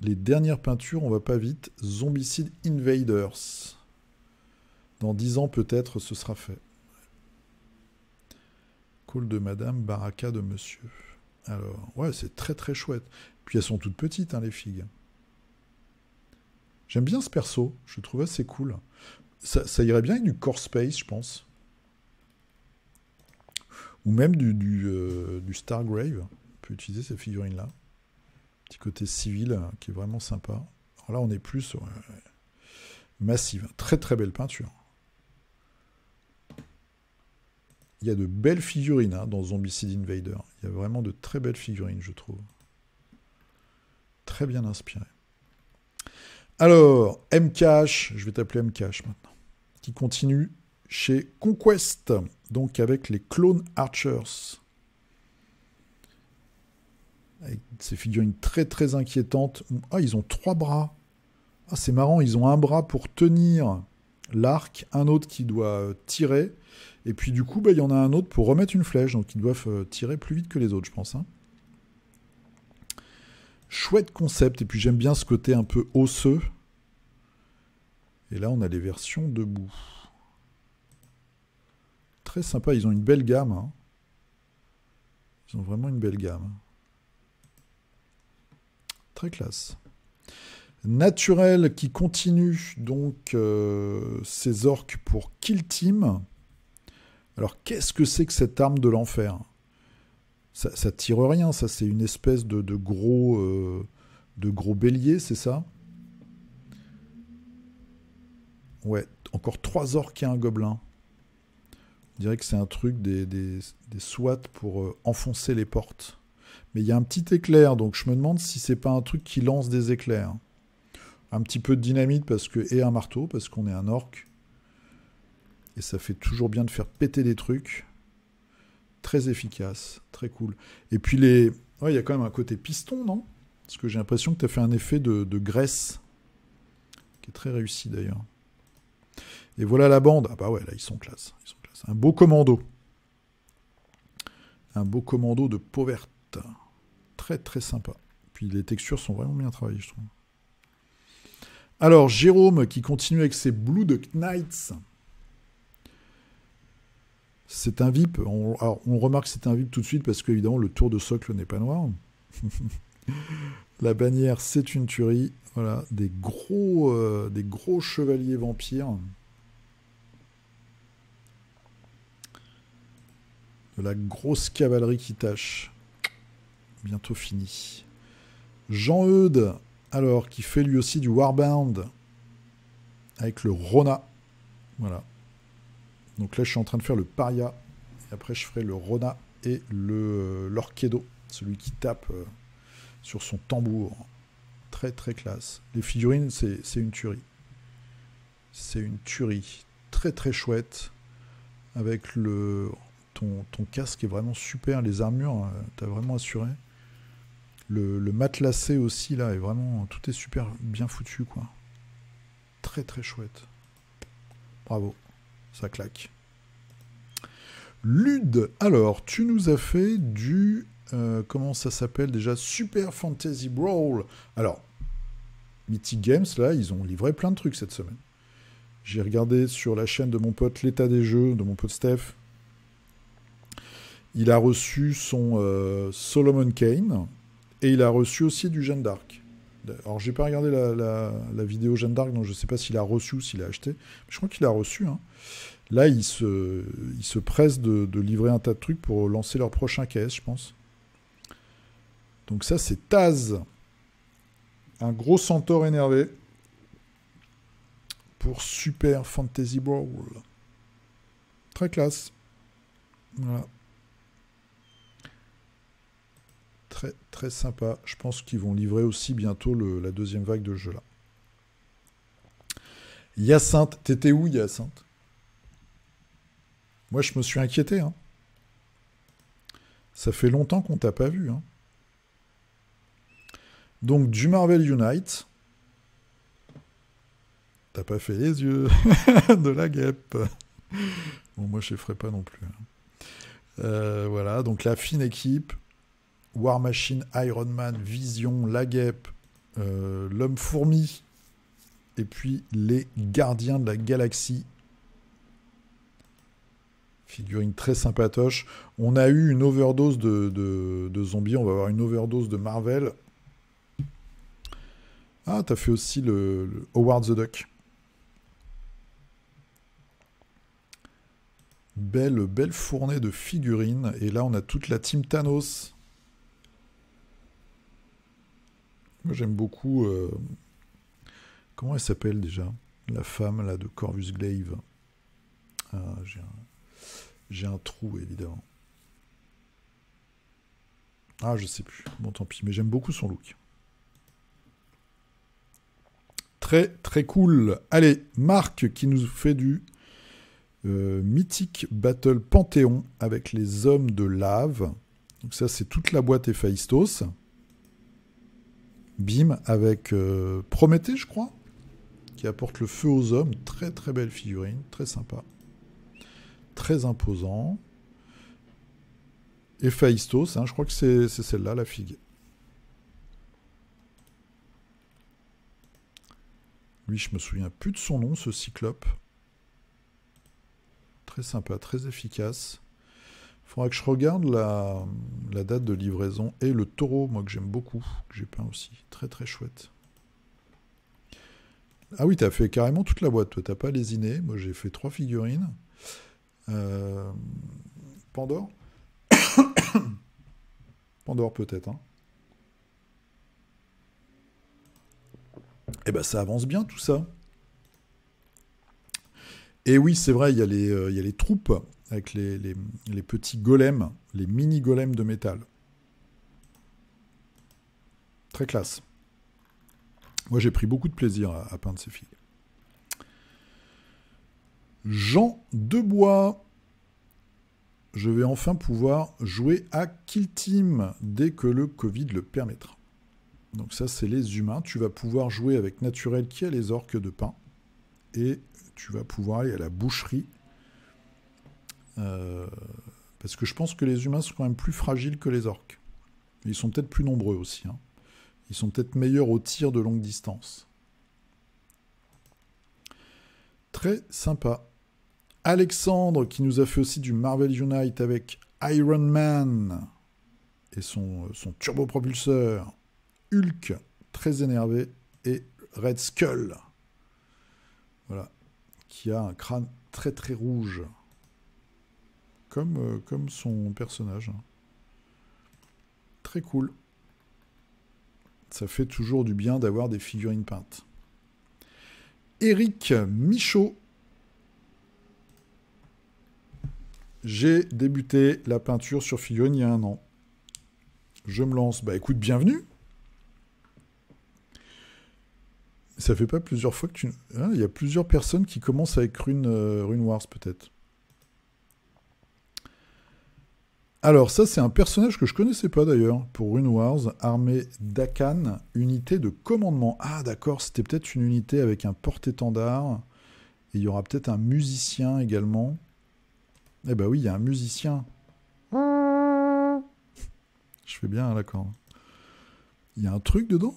les dernières peintures, on va pas vite. Zombicide Invaders. Dans dix ans, peut-être, ce sera fait. Call de madame, baraka de monsieur. Alors, ouais, c'est très très chouette. Puis elles sont toutes petites, hein, les figues. J'aime bien ce perso, je trouve assez cool. Ça, ça irait bien avec du core space, je pense ou même du, du, Grave, euh, du Stargrave. On peut utiliser ces figurines-là. Petit côté civil hein, qui est vraiment sympa. Alors là, on est plus euh, massive. Très très belle peinture. Il y a de belles figurines hein, dans dans Zombicide Invader. Il y a vraiment de très belles figurines, je trouve. Très bien inspiré. Alors, M Cash, je vais t'appeler M Cash maintenant, qui continue chez Conquest, donc avec les Clone Archers. ces figurines très très inquiétantes. Ah, ils ont trois bras. Ah, c'est marrant, ils ont un bras pour tenir l'arc, un autre qui doit euh, tirer, et puis du coup, bah, il y en a un autre pour remettre une flèche, donc ils doivent euh, tirer plus vite que les autres, je pense. Hein. Chouette concept, et puis j'aime bien ce côté un peu osseux. Et là, on a les versions debout sympa. Ils ont une belle gamme. Hein. Ils ont vraiment une belle gamme. Très classe. Naturel qui continue donc euh, ses orques pour Kill Team. Alors qu'est-ce que c'est que cette arme de l'enfer ça, tire rien, ça c'est une espèce de, gros euh, de gros bélier, c'est ça Ouais, encore trois orques et un gobelin. Je dirais que c'est un truc des, SWAT pour euh, enfoncer les portes. Mais il y a un petit éclair, donc je me demande si c'est pas un truc qui lance des éclairs. Un petit peu de dynamite parce que, et un marteau, parce qu'on est un orc. Et ça fait toujours bien de faire péter des trucs. Très efficace, très cool. Et puis les. Ouais, il y a quand même un côté piston, non Parce que j'ai l'impression que tu as fait un effet de, de graisse. Qui est très réussi d'ailleurs. Et voilà la bande. Ah bah ouais, là ils sont classe. Ils c'est un beau commando. Un beau commando de peau verte. Très très sympa. Puis les textures sont vraiment bien travaillées, je trouve. Alors, Jérôme qui continue avec ses Blood Knights. C'est un VIP. On, on remarque que c'est un VIP tout de suite parce qu'évidemment, le tour de socle n'est pas noir. La bannière, c'est une tuerie. Voilà, des gros, euh, des gros chevaliers vampires. la grosse cavalerie qui tâche. Bientôt fini. jean eude alors, qui fait lui aussi du Warbound avec le Rona. Voilà. Donc là, je suis en train de faire le Paria. Et après, je ferai le Rona et le euh, celui qui tape euh, sur son tambour. Très, très classe. Les figurines, c'est une tuerie. C'est une tuerie. Très, très chouette. Avec le ton, casque est vraiment super, les armures, euh, t'as vraiment assuré. Le, le matelassé aussi, là, est vraiment. Tout est super bien foutu, quoi. Très, très chouette. Bravo. Ça claque. Lude, alors, tu nous as fait du. Euh, comment ça s'appelle déjà Super Fantasy Brawl. Alors, Mythic Games, là, ils ont livré plein de trucs cette semaine. J'ai regardé sur la chaîne de mon pote l'état des jeux, de mon pote Steph il a reçu son euh, Solomon Kane et il a reçu aussi du Jeanne d'Arc. Alors, j'ai pas regardé la, vidéo Jeanne d'Arc, donc je sais pas s'il a reçu ou s'il a acheté. je crois qu'il a reçu. Hein. Là, il se, il presse de, livrer un tas de trucs pour lancer leur prochain caisse, je pense. Donc, ça, c'est Taz. Un gros centaure énervé. Pour Super Fantasy Brawl. Très classe. Voilà. Très, très sympa. Je pense qu'ils vont livrer aussi bientôt la deuxième vague de jeu-là. Hyacinthe, t'étais où Hyacinthe Moi je me suis inquiété. Hein. Ça fait longtemps qu'on t'a pas vu. Hein. Donc du Marvel Unite. T'as pas fait les yeux de la guêpe. Bon moi je ne ferai pas non plus. Hein. Euh, voilà, donc la fine équipe, War Machine, Iron Man, Vision, La Guêpe, euh, L'Homme Fourmi, et puis les Gardiens de la Galaxie. Figurine très sympatoche. On a eu une overdose de, zombies, on va avoir une overdose de Marvel. Ah, t'as fait aussi le, le Howard the Duck. Belle, belle fournée de figurines. Et là, on a toute la team Thanos. Moi, j'aime beaucoup. Euh, comment elle s'appelle déjà La femme là de Corvus Glaive. Ah, j'ai un... trou, évidemment. Ah, je sais plus. Bon, tant pis. Mais j'aime beaucoup son look. Très, très cool. Allez, Marc qui nous fait du Mythic euh, mythique Battle Panthéon avec les hommes de lave. Donc ça, c'est toute la boîte Héphaïstos. Bim avec euh, Prométhée, je crois, qui apporte le feu aux hommes. Très très belle figurine, très sympa. Très imposant. Et hein, je crois que c'est celle-là, la figue. Lui, je me souviens plus de son nom, ce cyclope. Très sympa, très efficace faudra que je regarde la, date de livraison. Et le taureau, moi, que j'aime beaucoup, que j'ai peint aussi. Très, très chouette. Ah oui, tu as fait carrément toute la boîte, toi. T'as pas lésiné. Moi, j'ai fait trois figurines. Euh, Pandore Pandore, peut-être. Hein. Eh ben, ça avance bien, tout ça. Et oui, c'est vrai, il y a les euh, troupes avec les, petits golems, les mini golems de métal. Très classe. Moi, j'ai pris beaucoup de plaisir à, à peindre ces filles. Jean Debois. Je vais enfin pouvoir jouer à Kill Team dès que le Covid le permettra. Donc ça, c'est les humains. Tu vas pouvoir jouer avec Naturel qui a les orques de pain. Et tu vas pouvoir aller à la boucherie euh, parce que je pense que les humains sont quand même plus fragiles que les orques. Ils sont peut-être plus nombreux aussi. Hein. Ils sont peut-être meilleurs au tir de longue distance. Très sympa. Alexandre qui nous a fait aussi du Marvel Unite avec Iron Man et son, euh, son turbopropulseur. Hulk, très énervé, et Red Skull. Voilà. Qui a un crâne très très rouge comme, euh, comme son personnage. Très cool. Ça fait toujours du bien d'avoir des figurines peintes. Eric Michaud. J'ai débuté la peinture sur figurine il y a un an. Je me lance. Bah écoute, bienvenue. Ça fait pas plusieurs fois que tu. Hein, il y a plusieurs personnes qui commencent avec Rune, euh, Rune Wars peut-être. Alors ça, c'est un personnage que je connaissais pas d'ailleurs pour Rune Wars, armée d'Akan, unité de commandement. Ah d'accord, c'était peut-être une unité avec un porte-étendard. il y aura peut-être un musicien également. Eh ben oui, il y a un musicien. Je fais bien à hein, la corde. Il y a un truc dedans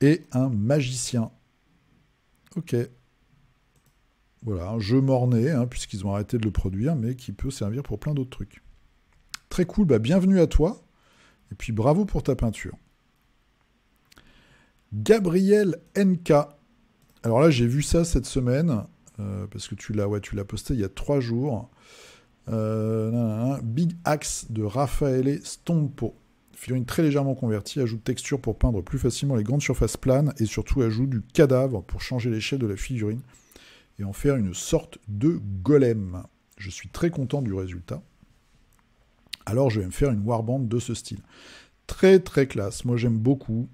Et un magicien. Ok. Voilà, un jeu morné, hein, puisqu'ils ont arrêté de le produire, mais qui peut servir pour plein d'autres trucs. Très cool, bah bienvenue à toi, et puis bravo pour ta peinture. Gabriel NK. Alors là, j'ai vu ça cette semaine, euh, parce que tu l'as ouais, posté il y a trois jours. Euh, Big Axe de Raffaele Stompo. Figurine très légèrement convertie, ajoute texture pour peindre plus facilement les grandes surfaces planes et surtout ajoute du cadavre pour changer l'échelle de la figurine et en faire une sorte de golem. Je suis très content du résultat. Alors je vais me faire une warband de ce style. Très très classe, moi j'aime beaucoup.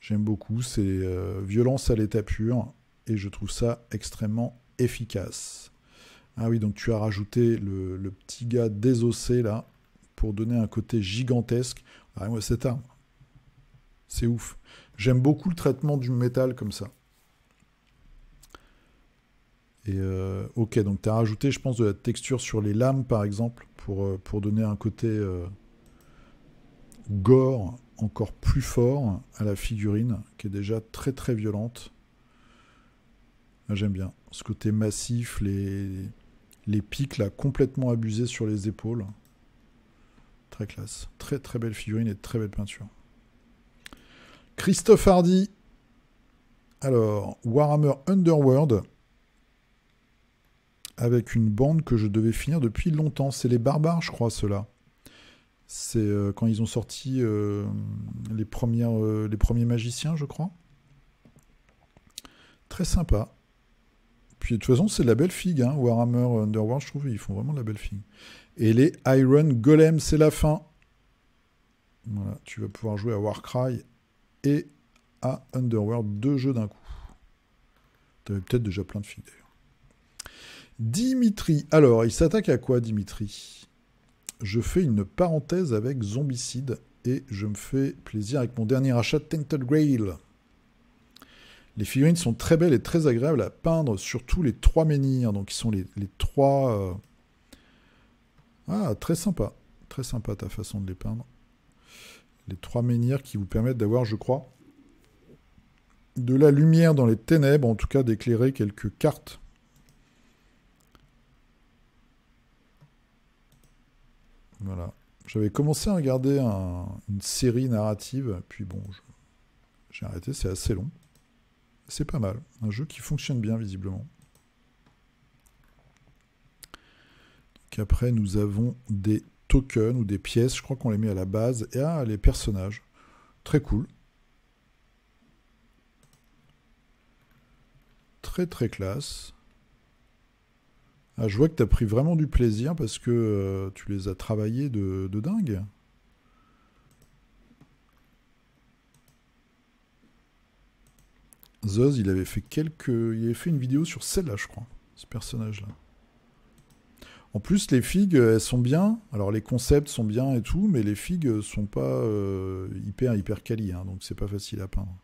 J'aime beaucoup, c'est euh, violence à l'état pur, et je trouve ça extrêmement efficace. Ah oui, donc tu as rajouté le, petit gars désossé là, pour donner un côté gigantesque. Ah ouais, cette c'est ouf. J'aime beaucoup le traitement du métal comme ça. Et euh, ok, donc tu as rajouté, je pense, de la texture sur les lames, par exemple, pour, euh, pour donner un côté euh, gore encore plus fort à la figurine, qui est déjà très très violente. J'aime bien ce côté massif, les, les pics là complètement abusés sur les épaules. Très classe. Très très belle figurine et très belle peinture. Christophe Hardy. Alors, Warhammer Underworld avec une bande que je devais finir depuis longtemps. C'est les barbares, je crois, ceux-là. C'est euh, quand ils ont sorti euh, les, euh, les premiers magiciens, je crois. Très sympa. Puis de toute façon, c'est de la belle figue. Hein. Warhammer Underworld, je trouve, ils font vraiment de la belle figue. Et les Iron Golem, c'est la fin. Voilà, tu vas pouvoir jouer à Warcry et à Underworld, deux jeux d'un coup. Tu peut-être déjà plein de figues Dimitri. Alors, il s'attaque à quoi, Dimitri Je fais une parenthèse avec Zombicide et je me fais plaisir avec mon dernier achat Tainted Grail. Les figurines sont très belles et très agréables à peindre, surtout les trois menhirs, donc ils sont les trois. Euh, ah, très sympa, très sympa ta façon de les peindre. Les trois menhirs qui vous permettent d'avoir, je crois, de la lumière dans les ténèbres, en tout cas d'éclairer quelques cartes Voilà. J'avais commencé à regarder une série narrative, puis bon, j'ai arrêté, c'est assez long. C'est pas mal. Un jeu qui fonctionne bien, visiblement. Qu'après après, nous avons des tokens ou des pièces. Je crois qu'on les met à la base. Et ah, les personnages. Très cool. Très, très classe. Ah, je vois que tu as pris vraiment du plaisir parce que euh, tu les as travaillés de, dingue. Zoz, il avait fait quelques. Il avait fait une vidéo sur celle-là, je crois. Ce personnage-là. En plus, les figues, euh, elles sont bien. Alors, les concepts sont bien et tout, mais les figues sont pas euh, hyper, hyper quali. Hein, donc, c'est pas facile à peindre.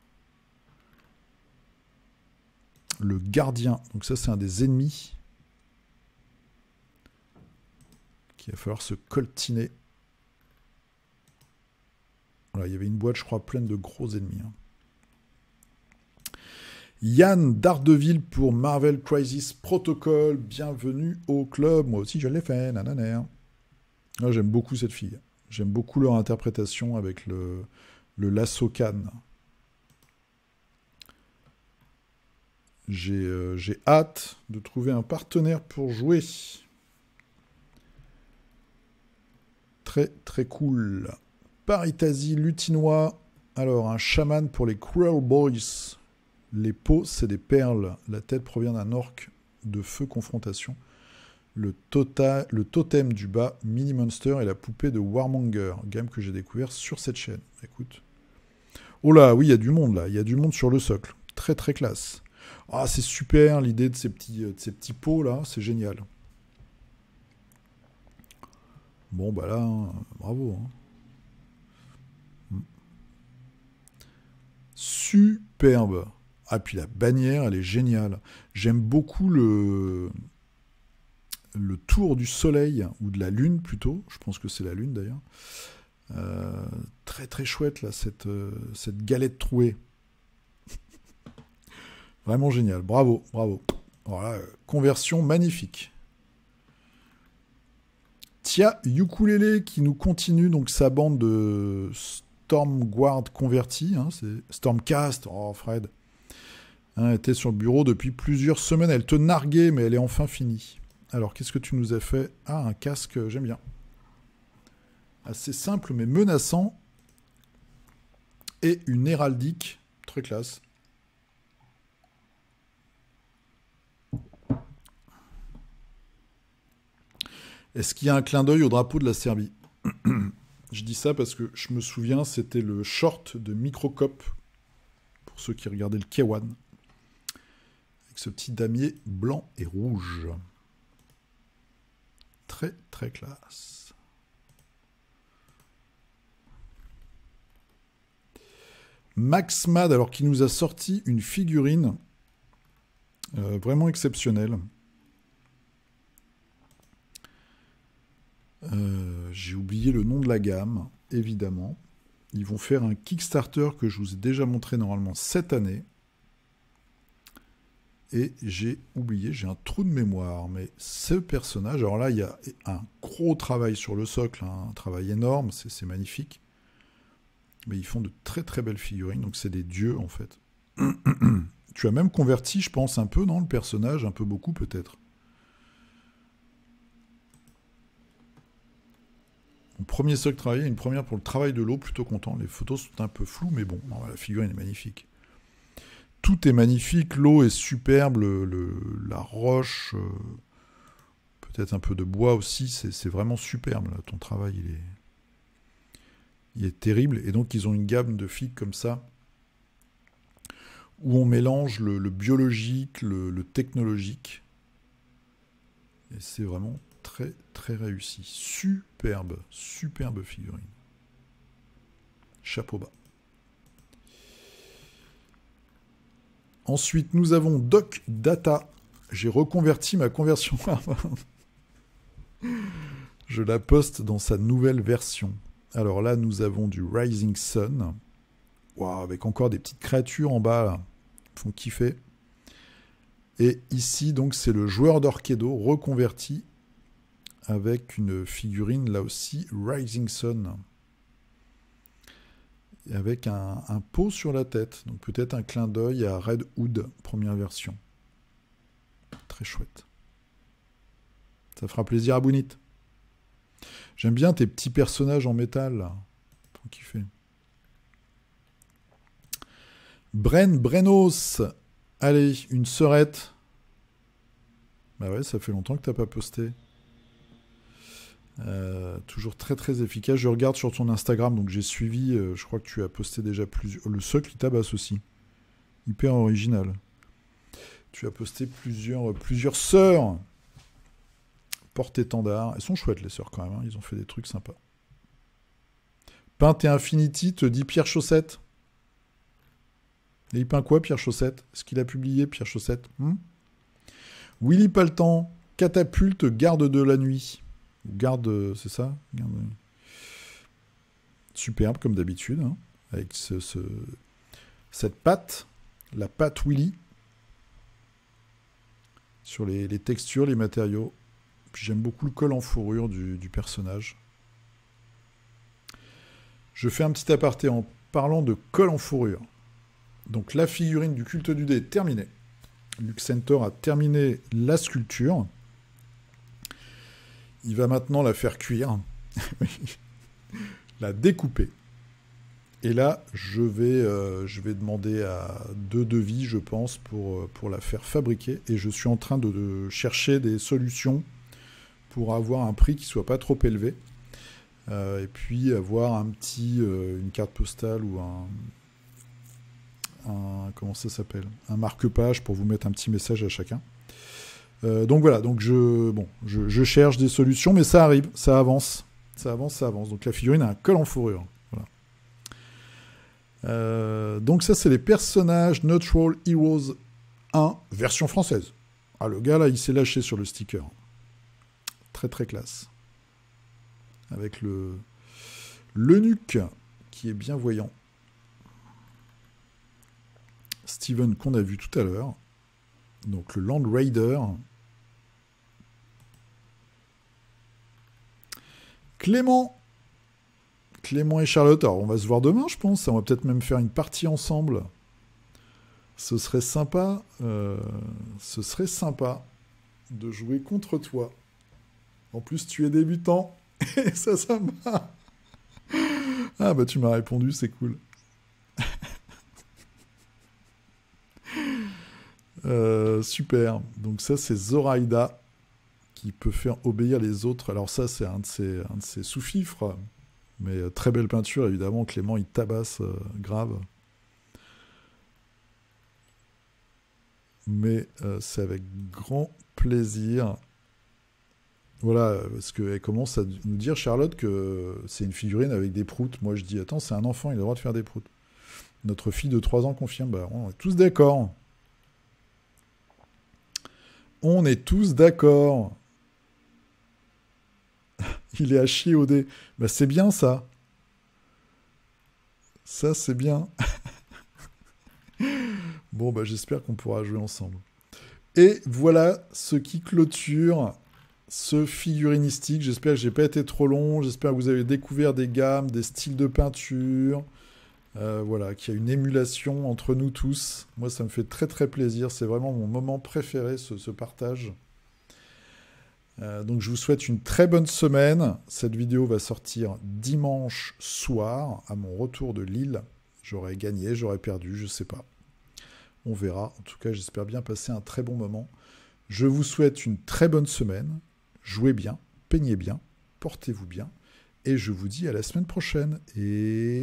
Le gardien. Donc, ça, c'est un des ennemis Il va falloir se coltiner. il y avait une boîte, je crois, pleine de gros ennemis. Hein. Yann Dardeville pour Marvel Crisis Protocol. Bienvenue au club. Moi aussi, je l'ai fait. Nanana. Ah, j'aime beaucoup cette fille. J'aime beaucoup leur interprétation avec le, lasso canne. Euh, j'ai hâte de trouver un partenaire pour jouer. Très très cool. Paritasi lutinois. Alors, un chaman pour les Cruel Boys. Les peaux, c'est des perles. La tête provient d'un orc de feu confrontation. Le, tota, le, totem du bas, Mini Monster et la poupée de Warmonger, Game que j'ai découvert sur cette chaîne. Écoute. Oh là, oui, il y a du monde là, il y a du monde sur le socle. Très très classe. Ah, c'est super l'idée de ces petits, euh, de ces petits pots là, c'est génial. Bon, bah là, hein, bravo. Hein. Mm. Superbe. Ah, puis la bannière, elle est géniale. J'aime beaucoup le... le tour du soleil, ou de la lune plutôt. Je pense que c'est la lune d'ailleurs. Euh, très très chouette là, cette, euh, cette galette trouée. Vraiment génial. Bravo, bravo. Voilà, euh, conversion magnifique. Tia Ukulele qui nous continue donc sa bande de Storm Guard converti, hein, c'est Stormcast, oh Fred. elle hein, était sur le bureau depuis plusieurs semaines, elle te narguait mais elle est enfin finie. Alors qu'est-ce que tu nous as fait Ah, un casque, j'aime bien. Assez simple mais menaçant. Et une héraldique, très classe. Est-ce qu'il y a un clin d'œil au drapeau de la Serbie Je dis ça parce que je me souviens, c'était le short de Microcop, pour ceux qui regardaient le K1, avec ce petit damier blanc et rouge. Très, très classe. Max Mad, alors qui nous a sorti une figurine euh, vraiment exceptionnelle. Euh, j'ai oublié le nom de la gamme, évidemment. Ils vont faire un Kickstarter que je vous ai déjà montré normalement cette année. Et j'ai oublié, j'ai un trou de mémoire, mais ce personnage, alors là, il y a un gros travail sur le socle, hein, un travail énorme, c'est magnifique. Mais ils font de très très belles figurines, donc c'est des dieux en fait. tu as même converti, je pense, un peu, dans le personnage, un peu beaucoup peut-être. Mon premier socle travaillé, une première pour le travail de l'eau, plutôt content. Les photos sont un peu floues, mais bon, la figure est magnifique. Tout est magnifique, l'eau est superbe, le, la roche, euh, peut-être un peu de bois aussi, c'est vraiment superbe. Ton travail, il est, il est terrible. Et donc, ils ont une gamme de figues comme ça, où on mélange le, biologique, le technologique. Et c'est vraiment très très réussi. Superbe, superbe figurine. Chapeau bas. Ensuite, nous avons Doc Data. J'ai reconverti ma conversion. Je la poste dans sa nouvelle version. Alors là, nous avons du Rising Sun. avec encore des petites créatures en bas, là. font kiffer. Et ici, donc, c'est le joueur d'Orkedo reconverti avec une figurine là aussi Rising Sun avec un, pot sur la tête. Donc peut-être un clin d'œil à Red Hood, première version. Très chouette. Ça fera plaisir à Bounit. J'aime bien tes petits personnages en métal. Pour kiffer. Bren Brenos. Allez, une serette. Bah ouais, ça fait longtemps que t'as pas posté. Euh, toujours très très efficace. Je regarde sur ton Instagram, donc j'ai suivi, euh, je crois que tu as posté déjà plusieurs. Le socle, il tabasse aussi. Hyper original. Tu as posté plusieurs, euh, plusieurs sœurs porte-étendard. Elles sont chouettes les sœurs quand même, hein. ils ont fait des trucs sympas. Peint et Infinity te dit Pierre Chaussette. Et il peint quoi Pierre Chaussette ce qu'il a publié Pierre Chaussette hmm Willy Paltan, Catapulte, Garde de la Nuit. Garde, c'est ça Superbe comme d'habitude, hein, avec ce, cette pâte la pâte Willy, sur les, textures, les matériaux. J'aime beaucoup le col en fourrure du, personnage. Je fais un petit aparté en parlant de col en fourrure. Donc la figurine du culte du dé est terminée. Luke Centaur a terminé la sculpture il va maintenant la faire cuire, la découper. Et là, je vais, euh, je vais demander à deux devis, je pense, pour, euh, pour la faire fabriquer. Et je suis en train de, chercher des solutions pour avoir un prix qui ne soit pas trop élevé. Euh, et puis avoir un petit, une carte postale ou un comment ça s'appelle, un marque-page pour vous mettre un petit message à chacun. Euh, donc voilà, donc je, bon, je, cherche des solutions, mais ça arrive, ça avance, ça avance, ça avance. Donc la figurine a un col en fourrure. Euh, donc ça, c'est les personnages Neutral Heroes 1, version française. Ah, le gars, là, il s'est lâché sur le sticker. Très, très classe. Avec le nuque qui est bien voyant. Steven, qu'on a vu tout à l'heure donc le Land Raider. Clément Clément et Charlotte, alors on va se voir demain, je pense. On va peut-être même faire une partie ensemble. Ce serait sympa. Euh, ce serait sympa de jouer contre toi. En plus, tu es débutant. Et ça, ça va. Ah bah tu m'as répondu, c'est cool. Euh, super. Donc ça, c'est Zoraida qui peut faire obéir les autres. Alors ça, c'est un de ses, sous-fifres. Mais euh, très belle peinture, évidemment. Clément, il tabasse euh, grave. Mais c'est avec grand plaisir. Voilà, parce qu'elle commence à nous dire, Charlotte, que c'est une figurine avec des proutes. Moi, je dis, attends, c'est un enfant, il a le droit de faire des proutes. Notre fille de 3 ans confirme, bah, on est tous d'accord. On est tous d'accord. Il est à chier au dé. Bah, c'est bien ça. Ça, c'est bien. bon, bah, j'espère qu'on pourra jouer ensemble. Et voilà ce qui clôture ce figurinistique. J'espère que j'ai pas été trop long. J'espère que vous avez découvert des gammes, des styles de peinture. Euh, voilà, qu'il y a une émulation entre nous tous. Moi, ça me fait très très plaisir. C'est vraiment mon moment préféré, ce, partage. Euh, donc, je vous souhaite une très bonne semaine. Cette vidéo va sortir dimanche soir, à mon retour de Lille. J'aurais gagné, j'aurais perdu, je ne sais pas. On verra. En tout cas, j'espère bien passer un très bon moment. Je vous souhaite une très bonne semaine. Jouez bien, peignez bien, portez-vous bien. Et je vous dis à la semaine prochaine. Et.